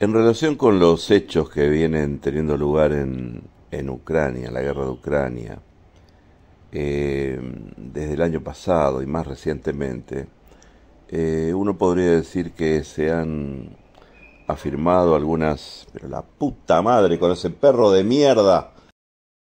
En relación con los hechos que vienen teniendo lugar en, en Ucrania, la guerra de Ucrania, eh, desde el año pasado y más recientemente, eh, uno podría decir que se han afirmado algunas... Pero la puta madre con ese perro de mierda.